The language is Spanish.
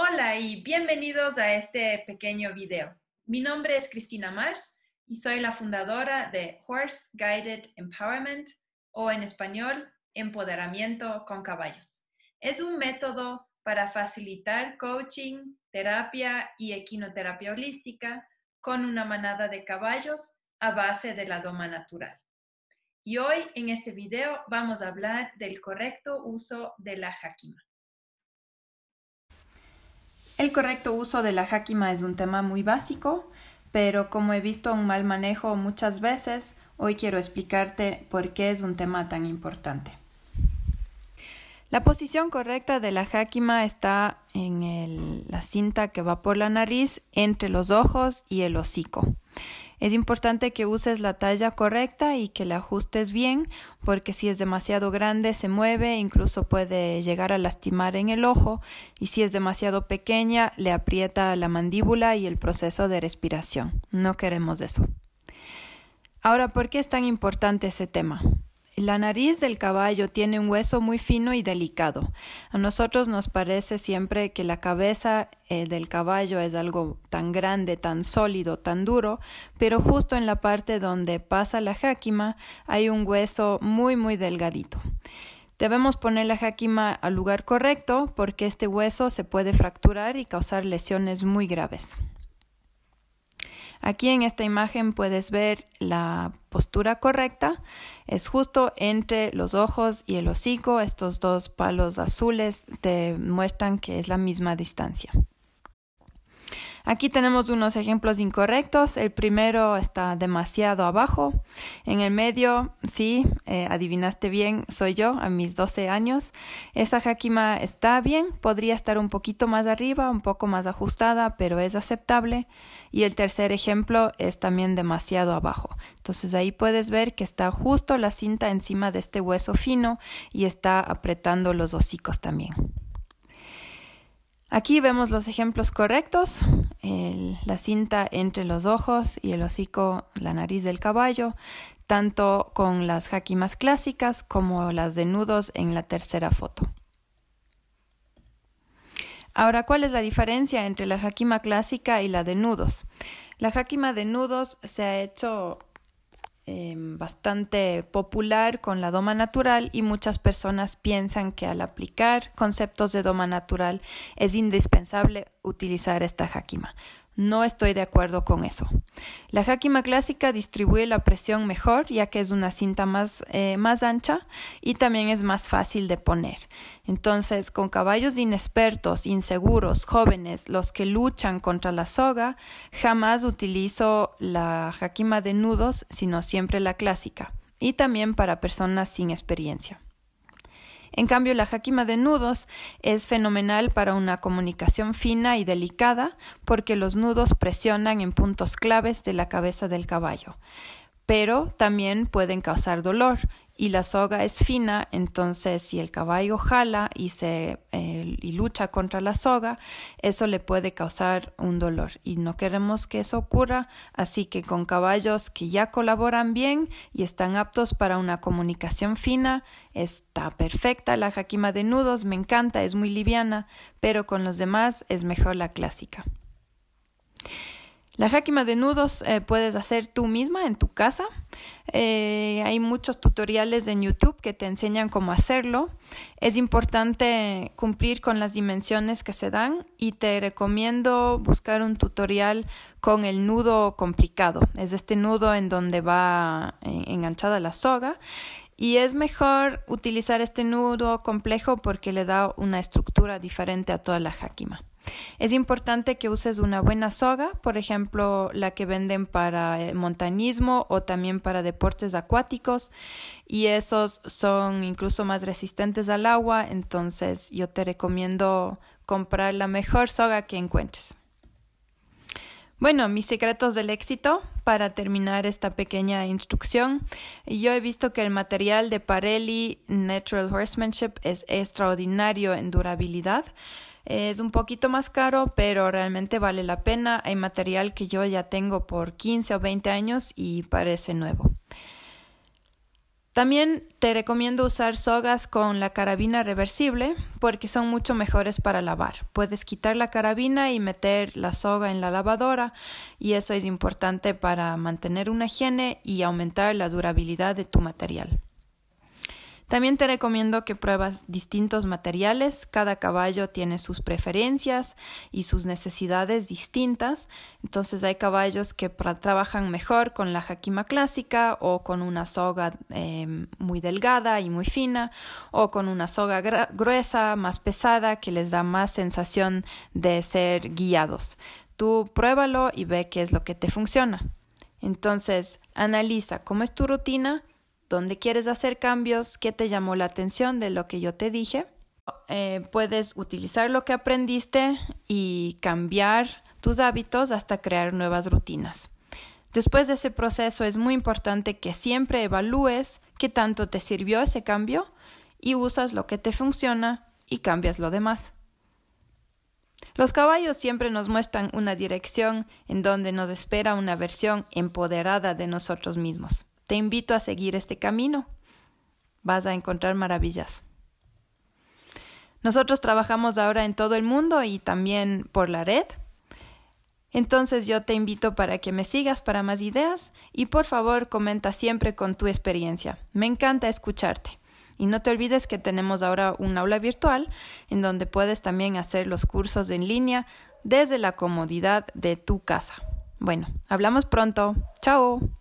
Hola y bienvenidos a este pequeño video. Mi nombre es Cristina Mars y soy la fundadora de Horse Guided Empowerment o en español, Empoderamiento con Caballos. Es un método para facilitar coaching, terapia y equinoterapia holística con una manada de caballos a base de la doma natural. Y hoy en este video vamos a hablar del correcto uso de la jaquima. El correcto uso de la jáquima es un tema muy básico, pero como he visto un mal manejo muchas veces, hoy quiero explicarte por qué es un tema tan importante. La posición correcta de la jáquima está en la cinta que va por la nariz, entre los ojos y el hocico. Es importante que uses la talla correcta y que la ajustes bien porque si es demasiado grande se mueve, incluso puede llegar a lastimar en el ojo y si es demasiado pequeña le aprieta la mandíbula y el proceso de respiración. No queremos eso. Ahora, ¿por qué es tan importante ese tema? La nariz del caballo tiene un hueso muy fino y delicado. A nosotros nos parece siempre que la cabeza eh, del caballo es algo tan grande, tan sólido, tan duro, pero justo en la parte donde pasa la jáquima hay un hueso muy, muy delgadito. Debemos poner la jáquima al lugar correcto porque este hueso se puede fracturar y causar lesiones muy graves. Aquí en esta imagen puedes ver la postura correcta. Es justo entre los ojos y el hocico. Estos dos palos azules te muestran que es la misma distancia. Aquí tenemos unos ejemplos incorrectos. El primero está demasiado abajo. En el medio, sí, eh, adivinaste bien, soy yo, a mis 12 años. Esa Hakima está bien, podría estar un poquito más arriba, un poco más ajustada, pero es aceptable. Y el tercer ejemplo es también demasiado abajo. Entonces ahí puedes ver que está justo la cinta encima de este hueso fino y está apretando los hocicos también. Aquí vemos los ejemplos correctos, la cinta entre los ojos y el hocico, la nariz del caballo, tanto con las jaquimas clásicas como las de nudos en la tercera foto. Ahora, ¿cuál es la diferencia entre la jaquima clásica y la de nudos? La jaquima de nudos se ha hecho Em, bastante popular con la doma natural y muchas personas piensan que al aplicar conceptos de doma natural es indispensable utilizar esta jaquima. No estoy de acuerdo con eso. La jaquima clásica distribuye la presión mejor ya que es una cinta eh, más, ancha y también es más fácil de poner. Entonces, con caballos inexpertos, inseguros, jóvenes, los que luchan contra la soga, jamás utilizo la jaquima de nudos, sino siempre la clásica, y también para personas sin experiencia. En cambio, la jaquima de nudos es fenomenal para una comunicación fina y delicada porque los nudos presionan en puntos claves de la cabeza del caballo, pero también pueden causar dolor y la soga es fina, entonces si el caballo jala y, se, eh, lucha contra la soga, eso le puede causar un dolor y no queremos que eso ocurra, así que con caballos que ya colaboran bien y están aptos para una comunicación fina, está perfecta la jaquima de nudos, me encanta, es muy liviana, pero con los demás es mejor la clásica. La jáquima de nudos eh, puedes hacer tú misma en tu casa. Eh, hay muchos tutoriales en YouTube que te enseñan cómo hacerlo. Es importante cumplir con las dimensiones que se dan y te recomiendo buscar un tutorial con el nudo complicado. Es este nudo en donde va eh, enganchada la soga. Y es mejor utilizar este nudo complejo porque le da una estructura diferente a toda la jáquima. Es importante que uses una buena soga, por ejemplo, la que venden para eh, montañismo o también para deportes acuáticos, y esos son incluso más resistentes al agua, entonces yo te recomiendo comprar la mejor soga que encuentres. Bueno, mis secretos del éxito para terminar esta pequeña instrucción. Yo he visto que el material de Parelli Natural Horsemanship es extraordinario en durabilidad. Es un poquito más caro, pero realmente vale la pena. Hay material que yo ya tengo por 15 o 20 años y parece nuevo. También te recomiendo usar sogas con la carabina reversible porque son mucho mejores para lavar. Puedes quitar la carabina y meter la soga en la lavadora y eso es importante para mantener una higiene y aumentar la durabilidad de tu material. También te recomiendo que pruebas distintos materiales, cada caballo tiene sus preferencias y sus necesidades distintas, entonces hay caballos que trabajan mejor con la jaquima clásica o con una soga em, muy delgada y muy fina o con una soga gruesa, más pesada, que les da más sensación de ser guiados. Tú pruébalo y ve qué es lo que te funciona. Entonces, analiza cómo es tu rutina, dónde quieres hacer cambios, qué te llamó la atención de lo que yo te dije. Eh, puedes utilizar lo que aprendiste y cambiar tus hábitos hasta crear nuevas rutinas. Después de ese proceso es muy importante que siempre evalúes qué tanto te sirvió ese cambio y usas lo que te funciona y cambias lo demás. Los caballos siempre nos muestran una dirección en donde nos espera una versión empoderada de nosotros mismos. Te invito a seguir este camino. Vas a encontrar maravillas. Nosotros trabajamos ahora en todo el mundo y también por la red. Entonces yo te invito para que me sigas para más ideas y por favor comenta siempre con tu experiencia. Me encanta escucharte. Y no te olvides que tenemos ahora un aula virtual en donde puedes también hacer los cursos en línea desde la comodidad de tu casa. Bueno, hablamos pronto. Chao.